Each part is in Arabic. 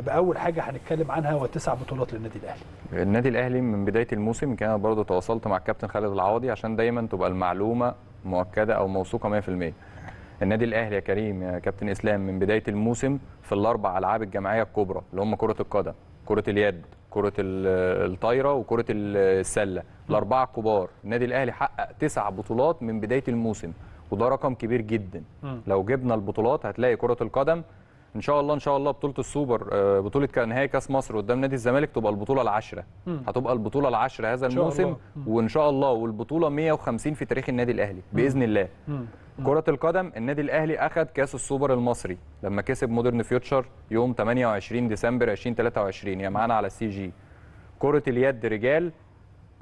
باول حاجه هنتكلم عنها وتسع بطولات للنادي الاهلي النادي الاهلي من بدايه الموسم كان برضه تواصلت مع الكابتن خالد العوضي عشان دايما تبقى المعلومه مؤكده او موثوقه 100% النادي الاهلي يا كريم يا كابتن اسلام من بدايه الموسم في الاربع العاب الجماعيه الكبرى اللي هم كره القدم كره اليد كره الطايره وكره السله الاربعه الكبار النادي الاهلي حقق تسع بطولات من بدايه الموسم وده رقم كبير جدا لو جبنا البطولات هتلاقي كره القدم ان شاء الله ان شاء الله بطوله السوبر آه، بطوله نهائي كاس مصر قدام نادي الزمالك تبقى البطوله العاشره هتبقى البطوله العاشره هذا الموسم الله. وان شاء الله والبطوله 150 في تاريخ النادي الاهلي باذن الله كرة القدم النادي الاهلي اخذ كاس السوبر المصري لما كسب مودرن فيوتشر يوم 28 ديسمبر 2023 هي يعني معانا على السي جي كرة اليد رجال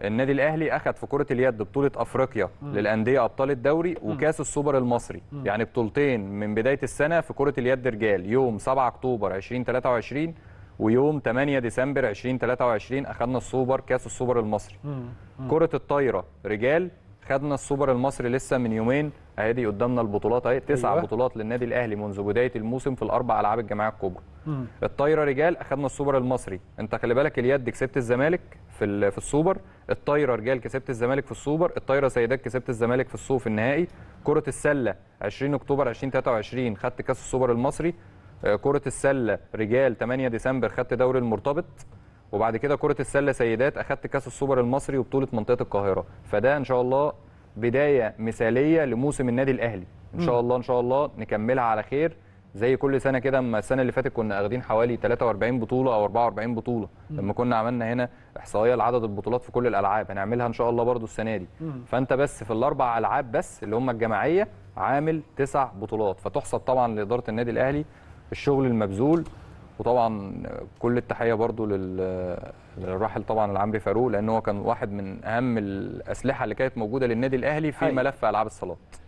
النادي الاهلي اخذ في كره اليد بطوله افريقيا م. للانديه ابطال الدوري وكاس السوبر المصري م. يعني بطولتين من بدايه السنه في كره اليد رجال يوم 7 اكتوبر 2023 ويوم 8 ديسمبر 2023 اخذنا السوبر كاس السوبر المصري م. م. كره الطايره رجال خدنا السوبر المصري لسه من يومين اهي قدامنا البطولات اهي تسع أيوة. بطولات للنادي الاهلي منذ بدايه الموسم في الاربع العاب الجماعيه الكبرى الطايره رجال خدنا السوبر المصري انت خلي بالك اليد كسبت الزمالك في في السوبر الطايره رجال كسبت الزمالك في السوبر الطايره سيدات كسبت الزمالك في الصوف النهائي كره السله 20 اكتوبر 2023 خدت كاس السوبر المصري آه، كره السله رجال 8 ديسمبر خدت دوري المرتبط وبعد كده كره السله سيدات اخذت كاس السوبر المصري وبطوله منطقه القاهره فده ان شاء الله بدايه مثاليه لموسم النادي الاهلي ان شاء الله ان شاء الله نكملها على خير زي كل سنه كده اما السنه اللي فاتت كنا اخدين حوالي 43 بطوله او 44 بطوله لما كنا عملنا هنا احصائيه لعدد البطولات في كل الالعاب هنعملها ان شاء الله برده السنه دي فانت بس في الاربع العاب بس اللي هم الجماعيه عامل تسع بطولات فتحسب طبعا لاداره النادي الاهلي الشغل المبذول وطبعا كل التحيه برضو للراحل طبعا العمري فاروق لان هو كان واحد من اهم الاسلحه اللي كانت موجوده للنادي الاهلي في ملف العاب الصالات